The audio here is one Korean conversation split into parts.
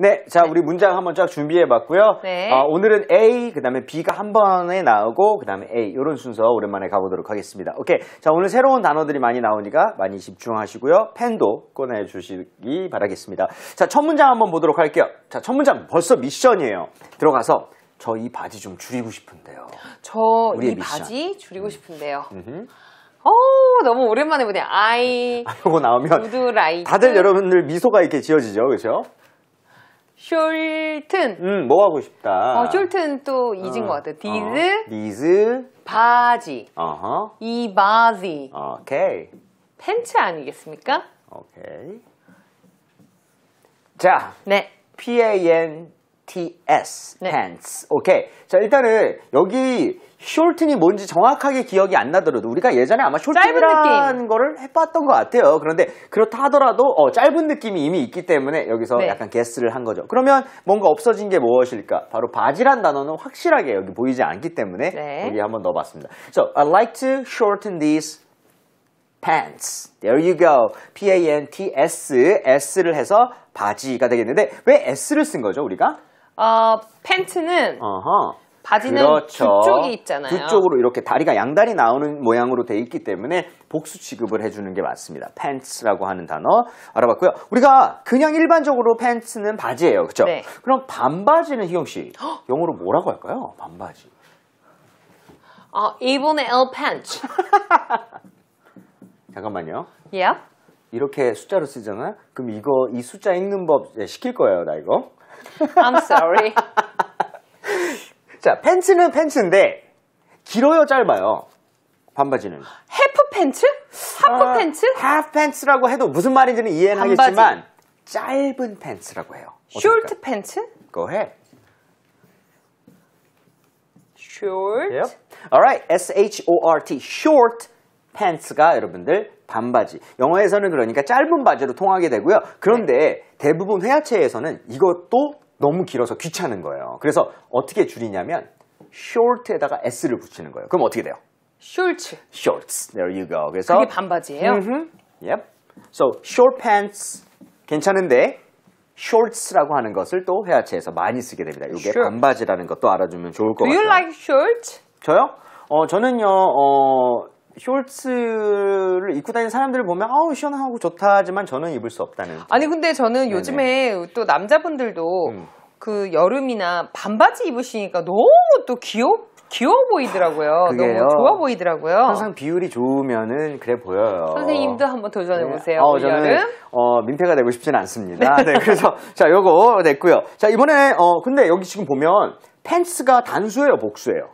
네, 자 네. 우리 문장 한번 쫙 준비해봤고요. 네. 어, 오늘은 A, 그 다음에 B가 한 번에 나오고 그 다음에 A 이런 순서 오랜만에 가보도록 하겠습니다. 오케이, 자 오늘 새로운 단어들이 많이 나오니까 많이 집중하시고요. 펜도 꺼내주시기 바라겠습니다. 자 첫 문장 한번 보도록 할게요. 자 첫 문장 벌써 미션이에요. 들어가서 저 이 바지 좀 줄이고 싶은데요. 저 이 바지 줄이고 음. 싶은데요. 어 너무 오랜만에 보네. 아이. 하고 나오면. 우드라이 다들 여러분들 미소가 이렇게 지어지죠. 그렇죠? 숄튼. 음, 뭐 하고 싶다. 어, 숄튼 또 이진 어, 음. 것 같아. 디즈. 어, 디즈. 바지. 어허. 이 바지. 오케이. 팬츠 아니겠습니까? 오케이. 자. 네. PAN T-S, 네. pants. 오케이. 자, 일단은 여기 숄튼이 뭔지 정확하게 기억이 안 나더라도 우리가 예전에 아마 숄튼이라는 거를 해봤던 것 같아요. 그런데 그렇다 하더라도 어, 짧은 느낌이 이미 있기 때문에 여기서 네. 약간 게스를 한 거죠. 그러면 뭔가 없어진 게 무엇일까? 바로 바지란 단어는 확실하게 여기 보이지 않기 때문에 네. 여기 한번 넣어봤습니다. So, I like to shorten these pants. There you go. P-A-N-T-S. S를 해서 바지가 되겠는데 왜 S를 쓴 거죠, 우리가? 어, 팬츠는 어허. 바지는 그렇죠. 두 쪽이 있잖아요. 두 쪽으로 이렇게 다리가 양다리 나오는 모양으로 돼 있기 때문에 복수 취급을 해주는 게 맞습니다. 팬츠라고 하는 단어 알아봤고요. 우리가 그냥 일반적으로 팬츠는 바지예요, 그렇죠? 네. 그럼 반바지는 희경 씨 영어로 뭐라고 할까요? 반바지. 어, 일본의 L p a n 잠깐만요. 예. Yeah? 이렇게 숫자로 쓰잖아요. 그럼 이거 이 숫자 읽는 법 네, 시킬 거예요, 나 이거. I'm sorry. 자, 팬츠는 팬츠인데 길어요, 짧아요? 반바지는? 해프 팬츠? 하프 어, 팬츠? 하프 팬츠라고 해도 무슨 말인지는 이해는 반바지. 하겠지만 짧은 팬츠라고 해요. 숄트 팬츠? Go ahead. Short. Yep. All right. S H O R T. Short 팬츠가 여러분들 반바지. 영어에서는 그러니까 짧은 바지로 통하게 되고요. 그런데 네. 대부분 회화체에서는 이것도 너무 길어서 귀찮은 거예요. 그래서 어떻게 줄이냐면 short에다가 s를 붙이는 거예요. 그럼 어떻게 돼요? shorts. shorts. There you go. 그래서 그게 반바지예요? Mm-hmm. Yep. So short pants 괜찮은데 shorts라고 하는 것을 또 회화체에서 많이 쓰게 됩니다. 이게 Short. 반바지라는 것도 알아주면 좋을 것 Do you 같아요. like shorts? 저요? 어 저는요 어 쇼츠를 입고 다니는 사람들을 보면 아우 시원하고 좋다지만 하 저는 입을 수 없다는. 아니 근데 저는 네네. 요즘에 네. 또 남자분들도 음. 그 여름이나 반바지 입으시니까 너무 또 귀엽 귀여워 보이더라고요. 그게요. 너무 좋아 보이더라고요. 항상 비율이 좋으면은 그래 보여요. 선생님도 한번 도전해 보세요. 네. 어, 저는 어, 민폐가 되고 싶지는 않습니다. 네, 네 그래서 자 요거 냈고요. 자 이번에 어 근데 여기 지금 보면 팬츠가 단수예요, 복수예요.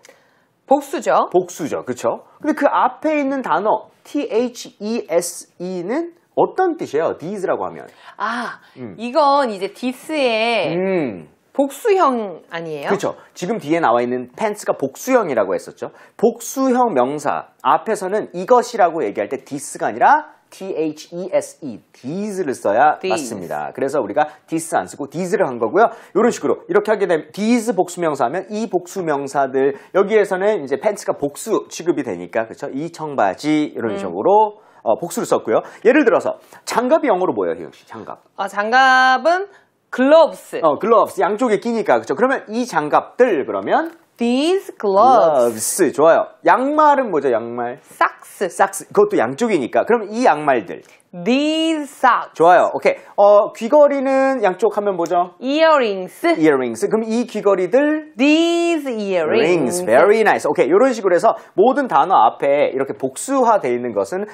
복수죠. 복수죠. 그렇죠? 근데 그 앞에 있는 단어 THESE는 어떤 뜻이에요? these라고 하면. 아, 음. 이건 이제 this의 음. 복수형 아니에요? 그렇죠. 지금 뒤에 나와 있는 pants가 복수형이라고 했었죠. 복수형 명사 앞에서는 이것이라고 얘기할 때 this가 아니라 T-H-E-S-E, these를 써야 these. 맞습니다. 그래서 우리가 this 안 쓰고 these를 한 거고요. 이런 식으로 이렇게 하게 되면 these 복수명사 하면 이 복수명사들 여기에서는 이제 팬츠가 복수 취급이 되니까 그렇죠? 이 청바지 이런 음. 식으로 어, 복수를 썼고요. 예를 들어서 장갑이 영어로 뭐예요, 희영 씨? 장갑. 어, 장갑은 gloves. 어, gloves 양쪽에 끼니까 그렇죠? 그러면 이 장갑들 그러면 These gloves. g l o 좋아요. 양말은 뭐죠? 양말. 삭스. 삭스. 그것도 양쪽이니까. 그럼 이 양말들. These socks. 좋아요. 오케이. 어, 귀걸이는 양쪽 하면 뭐죠? Earrings. Earrings. 그럼 이 귀걸이들 These earrings. Rings. Very nice. 오케이. 이런 식으로 해서 모든 단어 앞에 이렇게 복수화돼 있는 것은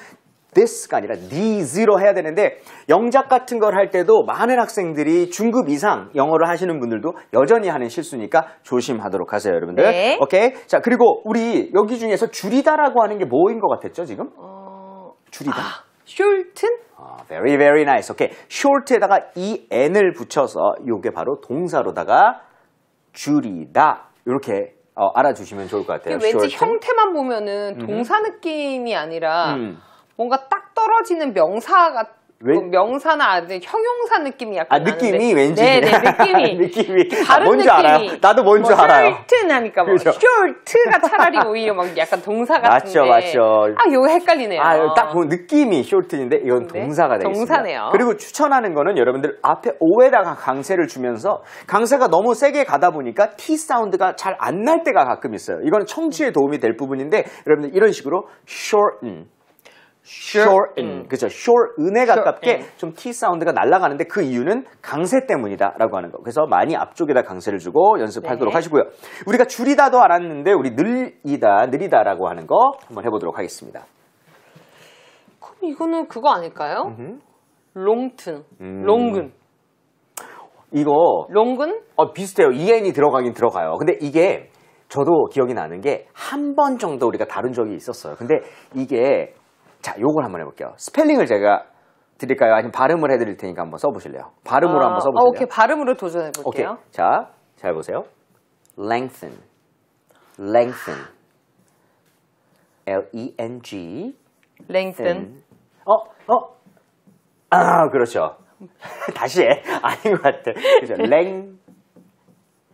this가 아니라 these로 해야 되는데 영작 같은 걸 할 때도 많은 학생들이 중급 이상 영어를 하시는 분들도 여전히 하는 실수니까 조심하도록 하세요 여러분들 네. 오케이 자 그리고 우리 여기 중에서 줄이다라고 하는 게 뭐인 것 같았죠 지금 어... 줄이다 아, shorten 아, very very nice 오케이 short에다가 이 n을 붙여서 이게 바로 동사로다가 줄이다 이렇게 어, 알아주시면 좋을 것 같아요 왠지 shorten. 형태만 보면은 동사 느낌이 아니라 음. 뭔가 딱 떨어지는 명사가 왜? 뭐 명사나 형용사 느낌이 약간 아, 느낌이 나는데. 왠지 네네 네, 느낌이 느낌이 그 다른 뭔지 느낌이. 알아요 나도 뭔지 뭐 알아요 혈트나니까 뭐 그렇죠? 혈트가 차라리 오히려 막 약간 동사 같은데 맞죠 맞죠 아 이거 헷갈리네요 아딱 보면 느낌이 혈트인데 이건 네, 동사가 되겠습니다 동사네요 그리고 추천하는 거는 여러분들 앞에 오에다가 강세를 주면서 강세가 너무 세게 가다 보니까 T 사운드가 잘 안 날 때가 가끔 있어요 이거는 청취에 도움이 될 부분인데 여러분들 이런 식으로 shorten short 은 그죠 short 은에 가깝게 좀 t 사운드가 날아가는데 그 이유는 강세 때문이다라고 하는 거. 그래서 많이 앞쪽에다 강세를 주고 연습하도록 네. 하시고요. 우리가 줄이다도 알았는데 우리 늘이다 느리다라고 하는 거 한번 해보도록 하겠습니다. 그럼 이거는 그거 아닐까요? 롱튼, 음. 롱근. 이거 롱근? 어 비슷해요. en이 들어가긴 들어가요. 근데 이게 저도 기억이 나는 게 한 번 정도 우리가 다룬 적이 있었어요. 근데 이게 자, 요걸 한번 해볼게요. 스펠링을 제가 드릴까요? 아니면 발음을 해드릴 테니까 한번 써보실래요? 발음으로 아, 한번 써보실래요? 오케이, 발음으로 도전해볼게요. 오케이. 자, 잘 보세요. lengthen, lengthen, L-E-N-G, lengthen. 어, 어, 아, 그렇죠. 다시 해. 아닌 것 같아. 그죠? lengthen.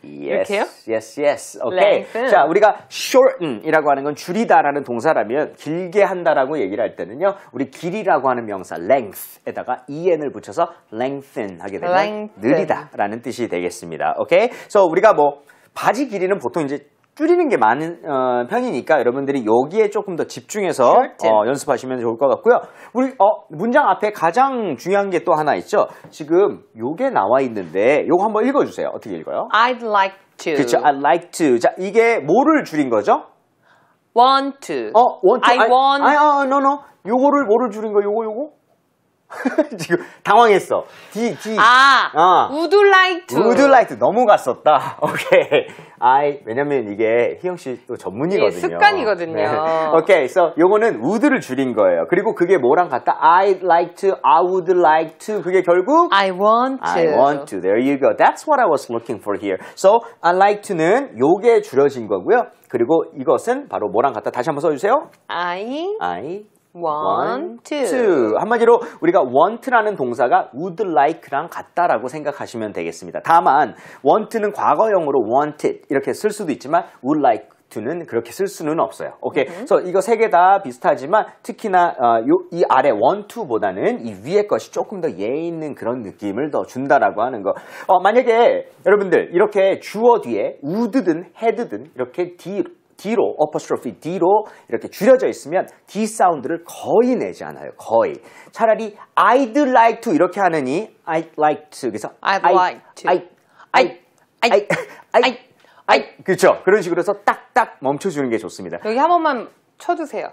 Yes, 이렇게요? Yes, yes. 오케이. Okay. 자, 우리가 shorten이라고 하는 건 줄이다라는 동사라면 길게 한다라고 얘기를 할 때는요. 우리 길이라고 하는 명사 length에다가 en을 붙여서 lengthen 하게 되면 lengthen. 느리다라는 뜻이 되겠습니다. 오케이. 그래서 so 우리가 뭐 바지 길이는 보통 이제 줄이는 게 많은 어, 편이니까 여러분들이 여기에 조금 더 집중해서 어, 연습하시면 좋을 것 같고요. 우리 어, 문장 앞에 가장 중요한 게 또 하나 있죠. 지금 요게 나와 있는데 요거 한번 읽어주세요. 어떻게 읽어요? I'd like to. 그렇죠. I'd like to. 자 이게 뭐를 줄인 거죠? Want to. 어, want to. I, I want. I, 아, no, no. 요거를 뭐를 줄인 거? 요거 요거? 지금 당황했어. D, D. 아, 어. would like to. would like to. 넘어갔었다. 오케이. I, 왜냐면 이게 희영 씨또 전문이거든요. 예, 습관이거든요. 네. 오케이. 그래서 요거는 would를 줄인 거예요. 그리고 그게 뭐랑 같다? I'd like to, I would like to. 그게 결국 I want to. I want to. There you go. That's what I was looking for here. So, I like to는 요게 줄여진 거고요. 그리고 이것은 바로 뭐랑 같다? 다시 한번 써주세요. I, I want to. 한마디로 우리가 want라는 동사가 would like랑 같다라고 생각하시면 되겠습니다. 다만 want는 과거형으로 wanted 이렇게 쓸 수도 있지만 would like to는 그렇게 쓸 수는 없어요. 오케이. 음. Okay? 그래서 이거 세 개 다 비슷하지만 특히나 어, 요, 이 아래 원, 투보다는 이 위에 것이 조금 더 예의 있는 그런 느낌을 더 준다라고 하는 거. 어, 만약에 여러분들 이렇게 주어 뒤에 would든 had든 이렇게 d D로, p s t r o 트로피 D로 이렇게 줄여져 있으면 D 사운드를 거의 내지 않아요. 거의. 차라리 I'd like to 이렇게 하느니 I'd like to. 그래서 I'd like to. I, I, I, I, I, I, 그렇죠. 그런 식으로 해서 딱딱 멈춰주는 게 좋습니다. 여기 한 번만 쳐주세요.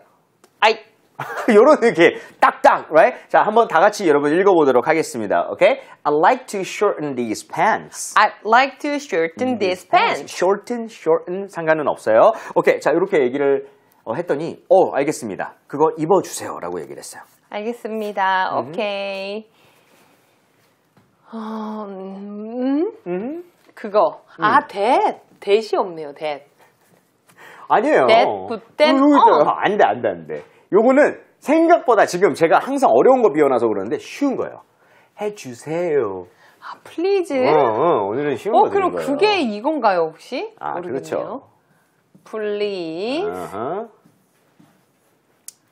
I, d 요런 이렇게 딱딱, right? 자, 한번 다 같이 여러분 읽어보도록 하겠습니다. Okay? I like to shorten these pants. I d like to shorten mm-hmm. these pants. Shorten, shorten 상관은 없어요. 오케이, 자 이렇게 얘기를 어, 했더니, 어, 알겠습니다. 그거 입어주세요라고 얘기를 했어요. 알겠습니다. 오케이. Mm-hmm. 어, 음, 음? Mm-hmm. 그거. 아, mm. that. t h 없네요. that. 아니에요. that, but then, 어. 어, 어, 어. 안돼, 안돼, 안돼. 요거는 생각보다 지금 제가 항상 어려운 거 비워놔서 그러는데 쉬운 거예요. 해주세요. 아, 플리즈. 어, 어, 오늘은 쉬운 어, 거 그럼 거예요. 그게 이건가요, 혹시? 아, 모르겠네요. 그렇죠. 플리즈.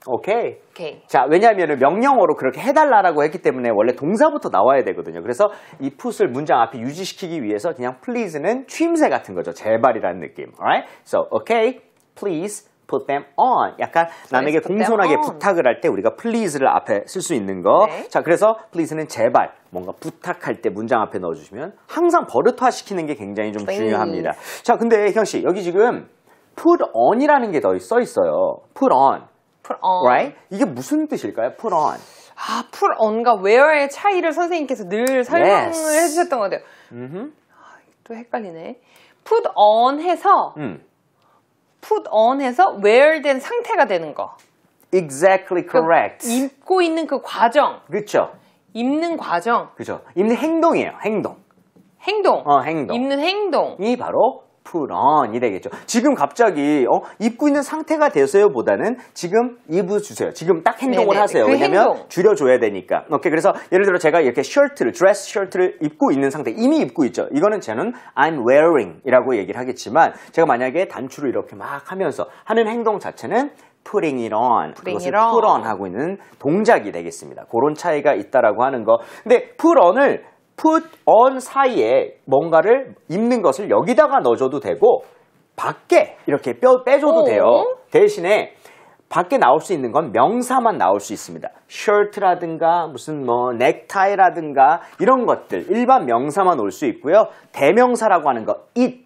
오케이. 오케이. 자, 왜냐하면 명령어로 그렇게 해달라라고 했기 때문에 원래 동사부터 나와야 되거든요. 그래서 이 풋을 문장 앞에 유지시키기 위해서 그냥 플리즈는 취임새 같은 거죠. 제발이라는 느낌. Alright? So, okay, please put them on. 약간 남에게 공손하게 부탁을 할 때 우리가 please를 앞에 쓸 수 있는 거. 네. 자, 그래서 please는 제발 뭔가 부탁할 때 문장 앞에 넣어주시면 항상 버릇화시키는 게 굉장히 좀 please. 중요합니다. 자, 근데 형 씨, 여기 지금 put on이라는 게 더 써 있어요. put on. put on. right? 이게 무슨 뜻일까요? put on. 아, put on과 w h e r 의 차이를 선생님께서 늘 설명을 yes. 해주셨던 것 같아요. 음흠. 아, 또 헷갈리네. put on 해서 음. put on 해서 wear 된 상태가 되는 거. Exactly 그 correct. 입고 있는 그 과정. 그렇죠. 입는 과정. 그렇죠. 입는 행동이에요. 행동. 행동. 어, 행동. 입는 행동이 바로 put on 이 되겠죠. 지금 갑자기 어, 입고 있는 상태가 되세요 보다는 지금 입어주세요 지금 딱 행동을 네네. 하세요. 그 왜냐면 행동. 줄여줘야 되니까. 오케이. 그래서 예를 들어 제가 이렇게 셔츠를, 드레스 셔츠를 입고 있는 상태, 이미 입고 있죠. 이거는 저는 I'm wearing 이라고 얘기를 하겠지만 제가 만약에 단추를 이렇게 막 하면서 하는 행동 자체는 putting it on, putting it on. put on 하고 있는 동작이 되겠습니다. 그런 차이가 있다라고 하는 거. 근데 put on을 put on 사이에 뭔가를 입는 것을 여기다가 넣어줘도 되고 밖에 이렇게 뼈 빼줘도 오. 어. 돼요. 대신에 밖에 나올 수 있는 건 명사만 나올 수 있습니다. 셔츠라든가 무슨 뭐 넥타이라든가 이런 것들 일반 명사만 올 수 있고요. 대명사라고 하는 거 it,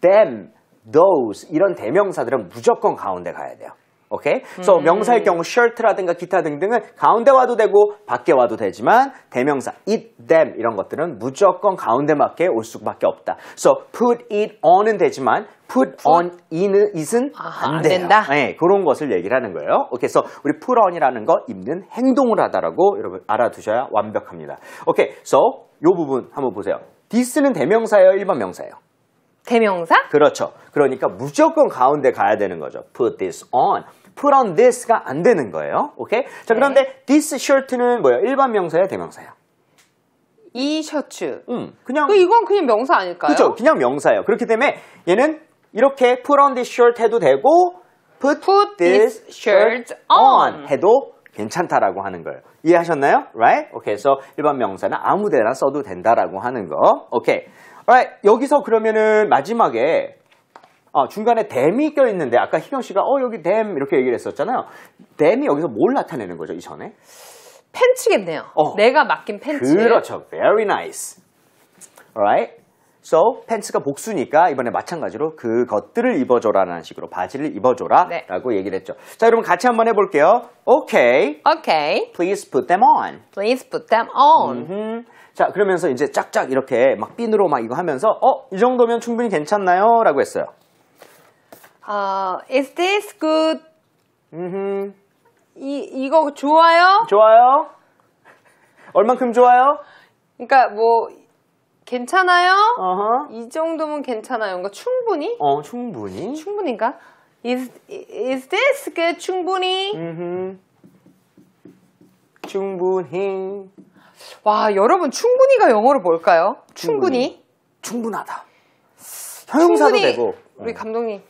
them, those 이런 대명사들은 무조건 가운데 가야 돼요. 오케이? Okay? so 음. 명사의 경우 shirt라든가 기타 등등은 가운데 와도 되고 밖에 와도 되지만 대명사 it them 이런 것들은 무조건 가운데 밖에 올 수밖에 없다. so put it on은 되지만 put on i n it은 아, 안, 안 된다. 네, 그런 것을 얘기를 하는 거예요. 오케이, 그래서 so 우리 put on이라는 거 입는 행동을 하다라고 여러분 알아두셔야 완벽합니다. 오케이, so 요 부분 한번 보세요. this는 대명사예요, 일반 명사예요? 대명사? 그렇죠. 그러니까 무조건 가운데 가야 되는 거죠. Put this on. Put on this가 안 되는 거예요. 오케이? 자, 네. 그런데 네. this shirt는 뭐예요? 일반 명사예요? 대명사예요? 이 셔츠. 음, 그냥. 그 이건 그냥 명사 아닐까요? 그렇죠. 그냥 명사예요. 그렇기 때문에 얘는 이렇게 put on this shirt 해도 되고 put, put this, s h i r t on. 해도 괜찮다라고 하는 거예요. 이해하셨나요? Right? 오케이. o 그래서 일반 명사는 아무데나 써도 된다라고 하는 거. 오케이. Alright, 아, 여기서 그러면은 마지막에 어, 중간에 댐이 껴있는데 아까 희경씨가 어 여기 댐 이렇게 얘기를 했었잖아요. 댐이 여기서 뭘 나타내는 거죠 이전에? 팬츠겠네요. 어. 내가 맡긴 팬츠. 그렇죠. Very nice. Alright. So, 팬츠가 복수니까 이번에 마찬가지로 그것들을 입어줘라는 라 식으로 바지를 입어줘라 네. 라고 얘기를 했죠. 자, 여러분 같이 한번 해볼게요. Okay. Okay. Please put them on. Please put them on. 음흠. 자 그러면서 이제 짝짝 이렇게 막 핀으로 막 이거 하면서 어? 이 정도면 충분히 괜찮나요? 라고 했어요. 아, uh, is this good? 음. 이 이거 좋아요? 좋아요. 얼만큼 좋아요? 그러니까 뭐 괜찮아요? Uh -huh. 이 정도면 괜찮아요. 그러니까 충분히? 어, 충분히. 충분인가? Is is this good? 충분히. 음. 충분히. 와, 여러분 충분히가 영어로 뭘까요? 충분히. 충분하다. 형용사도 충분히 되고. 우리 감독님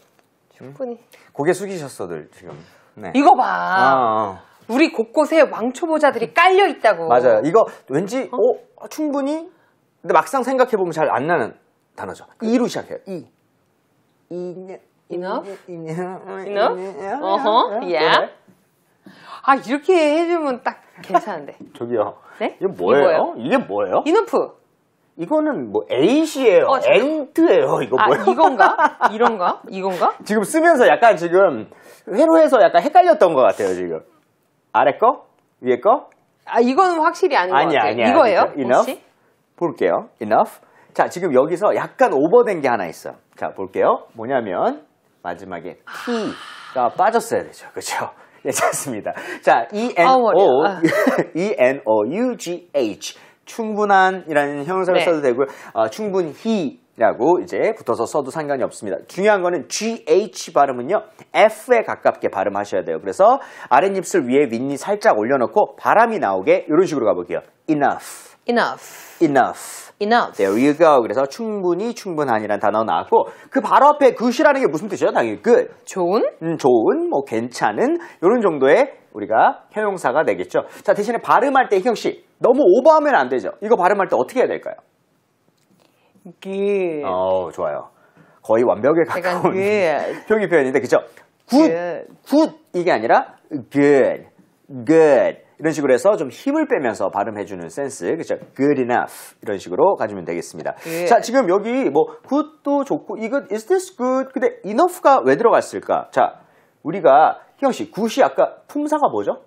충분히. 음? 고개 숙이셨어들 지금. 네. 이거 봐. 아, 아. 우리 곳곳에 왕초보자들이 깔려 있다고. 맞아요. 이거 왠지 어? 어 충분히. 근데 막상 생각해 보면 잘 안 나는 단어죠. 그... 이로 시작해요. 이. 이. Enough. Enough. Enough. Uh huh. Yeah. 아 이렇게 해주면 딱 괜찮은데. 저기요. 네? 이게 뭐예요? 이게 뭐예요? 이너프. 이거는 뭐 A씨예요. 엔트예요. 어, 이거 아, 뭐예요? 이건가? 이런가? 이건가? 지금 쓰면서 약간 지금 회로해서 약간 헷갈렸던 것 같아요. 지금 아래 거 위에 거? 아 이건 확실히 아닌 아니야, 것 같아요. 아니야, 이거예요? 그러니까. enough. 볼게요. enough. 자 지금 여기서 약간 오버된 게 하나 있어. 자 볼게요. 뭐냐면 마지막에 T가 빠졌어야 되죠. 그렇죠? 네, 찮습니다 자, E-N-O, E-N-O-U-G-H. 아. E 충분한이라는 형용사를 네. 써도 되고요. 어, 충분히 라고 이제 붙어서 써도 상관이 없습니다. 중요한 거는 GH 발음은요. F에 가깝게 발음하셔야 돼요. 그래서 아랫입술 위에 윗니 살짝 올려놓고 바람이 나오게 이런 식으로 가볼게요. Enough. enough. enough. enough. There you go. 그래서 충분히 충분한이란 단어 나왔고 그 바로 앞에 good이라는 게 무슨 뜻이죠? 당연히 good. 좋은? 음, 좋은, 뭐 괜찮은 이런 정도의 우리가 형용사가 되겠죠. 자 대신에 발음할 때형경씨 너무 오버하면 안 되죠. 이거 발음할 때 어떻게 해야 될까요? good. 어 좋아요. 거의 완벽에 가까운 표기 표현인데 그죠? good, good 이게 아니라 good, good. 이런 식으로 해서 좀 힘을 빼면서 발음해주는 센스, 그렇죠? Good enough 이런 식으로 가지면 되겠습니다. 예. 자, 지금 여기 뭐 good도 좋고 이거 is this good? 근데 enough가 왜 들어갔을까? 자, 우리가 희영 씨, good이 아까 품사가 뭐죠?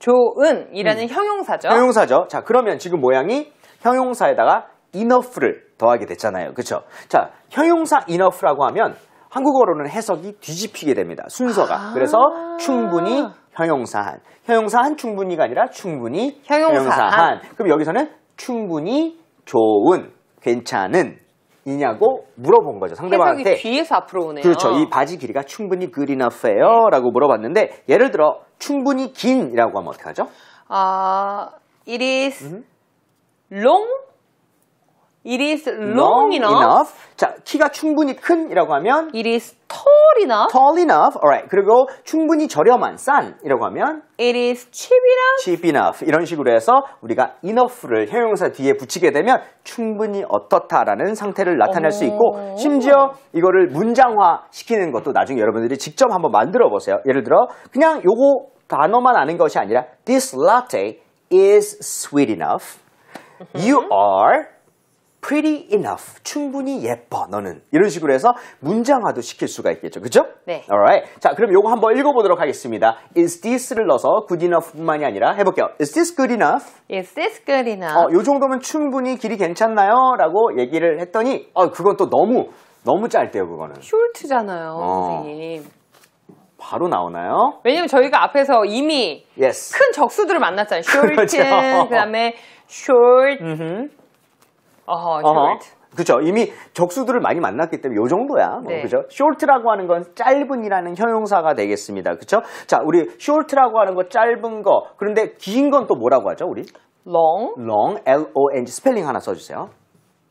좋은이라는 음. 형용사죠. 형용사죠. 자, 그러면 지금 모양이 형용사에다가 enough를 더하게 됐잖아요. 그렇죠? 자, 형용사 enough라고 하면 한국어로는 해석이 뒤집히게 됩니다. 순서가. 아 그래서 충분히 형용사한. 형용사한 충분히가 아니라 충분히 형용사한. 형용사한. 그럼 여기서는 충분히 좋은, 괜찮은 이냐고 물어본 거죠. 상대방한테. 뒤에서 앞으로 오네요. 그렇죠. 이 바지 길이가 충분히 good enough예요. 라고 물어봤는데 예를 들어 충분히 긴이라고 하면 어떻게 하죠? 아, uh, it is 음. long It is long, long enough. enough. 자, 키가 충분히 큰이라고 하면 It is tall enough. tall enough. alright. 그리고 충분히 저렴한, 싼이라고 하면 It is cheap enough. cheap enough. 이런 식으로 해서 우리가 enough를 형용사 뒤에 붙이게 되면 충분히 어떻다라는 상태를 나타낼 수 있고 어. 심지어 이거를 문장화 시키는 것도 나중에 여러분들이 직접 한번 만들어 보세요. 예를 들어 그냥 요거 단어만 아는 것이 아니라 This latte is sweet enough. You 음. are pretty enough. 충분히 예뻐, 너는. 이런 식으로 해서 문장화도 시킬 수가 있겠죠. 그죠? 네. Alright. 자, 그럼 요거 한번 읽어보도록 하겠습니다. is this를 넣어서 good enough 뿐만이 아니라 해볼게요. is this good enough? is this good enough? 어, 요 정도면 충분히 길이 괜찮나요? 라고 얘기를 했더니, 어, 그건 또 너무, 너무 짧대요, 그거는. short잖아요, 어. 선생님. 바로 나오나요? 왜냐면 저희가 앞에서 이미 yes. 큰 적수들을 만났잖아요. short, 그렇죠. 그 다음에 short, 어허, 어허. 그렇죠. 이미 적수들을 많이 만났기 때문에 요 정도야. 뭐 네. 그죠? short라고 하는 건 짧은이라는 형용사가 되겠습니다. 그렇죠? 자, 우리 short라고 하는 거 짧은 거. 그런데 긴 건 또 뭐라고 하죠, 우리? long. long, L O N G 스펠링 하나 써 주세요.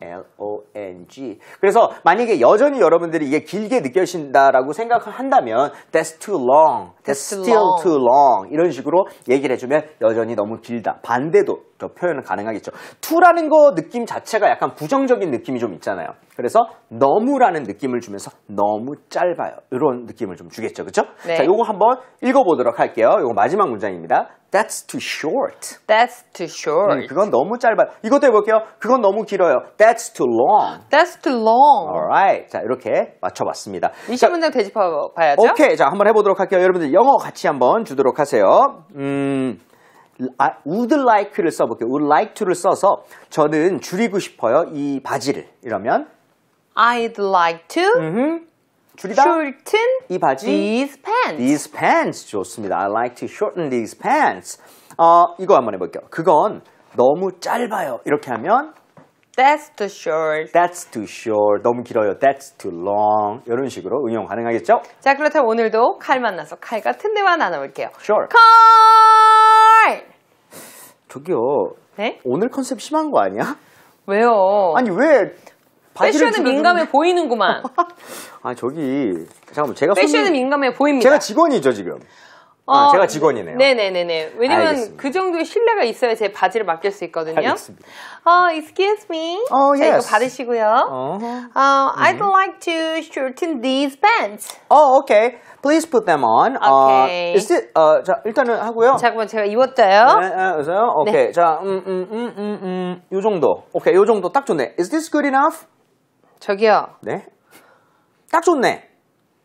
L-O-N-G. 그래서 만약에 여전히 여러분들이 이게 길게 느껴진다라고 생각한다면 that's too long, that's, that's still long. too long 이런 식으로 얘기를 해주면 여전히 너무 길다. 반대도 더 표현은 가능하겠죠. too라는 거 느낌 자체가 약간 부정적인 느낌이 좀 있잖아요. 그래서 너무라는 느낌을 주면서 너무 짧아요. 이런 느낌을 좀 주겠죠. 그렇죠? 네. 자, 이거 한번 읽어보도록 할게요. 이거 마지막 문장입니다. That's too short. That's too short. 네, 그건 너무 짧아요. 이것도 해볼게요. 그건 너무 길어요. That's too long. That's too long. Alright. 자, 이렇게 맞춰봤습니다. 이시 문장 되짚어봐야죠. 오케이. 자, 한번 해보도록 할게요. 여러분들 영어 같이 한번 주도록 하세요. 음, I would like를 써볼게요. would like to를 써서 저는 줄이고 싶어요. 이 바지를. 이러면 I'd like to mm -hmm. 줄이다. shorten 이 바지. these pants. pants. These pants 좋습니다. I like to shorten these pants. 어, 이거 한번 해볼게요. 그건 너무 짧아요. 이렇게 하면 That's too short. That's too short. 너무 길어요. That's too long. 이런 식으로 응용 가능하겠죠? 자, 그렇다면 오늘도 칼 만나서 칼 같은 대화 나눠볼게요. Sure. 칼! 저기요. 네? 오늘 컨셉 심한 거 아니야? 왜요? 아니, 왜바지 패션은 민감해 보이는구만. 아, 저기 잠깐만 제가 패션은 손님... 민감해 보입니다. 제가 직원이죠 지금. 어, 아, 제가 직원이네요. 네네네네. 왜냐면 그 정도의 신뢰가 있어야 제 바지를 맡길 수 있거든요. 알겠습니다. 어, excuse me. 어, 자, yes. 이거 받으시고요. 어. Uh, I'd 음. like to shorten these pants. 어, okay. Please put them on. 어, okay. Uh, is it, 어, 자, 일단은 하고요. 잠깐만, 제가 입었어요. 네, 네, 그래서요. 오케이. 네. 자, 음, 음, 음, 음, 음. 음. 요 정도. 오케이, 요 정도 딱 좋네. Is this good enough? 저기요. 네. 딱 좋네.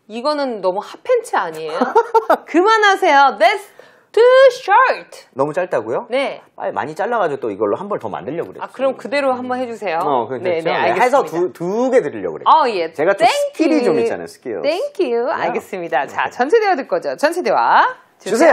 이거는 너무 핫팬츠 아니에요? 그만하세요. That's too short. 너무 짧다고요? 네. 빨리 많이 잘라가지고 또 이걸로 한 벌 더 만들려고 그랬어요. 아, 그럼 그대로 한 번 해주세요. 어, 그렇죠. 네, 네, 네, 알겠습니다. 해서 두, 두 개 드리려고 그랬어요. 어, 예. 제가 또 Thank 스킬이 you. 좀 있잖아요, 스킬. 땡큐. 어. 알겠습니다. 자, 전체 대화 듣거죠. 전체 대화. 주세요. 주세요.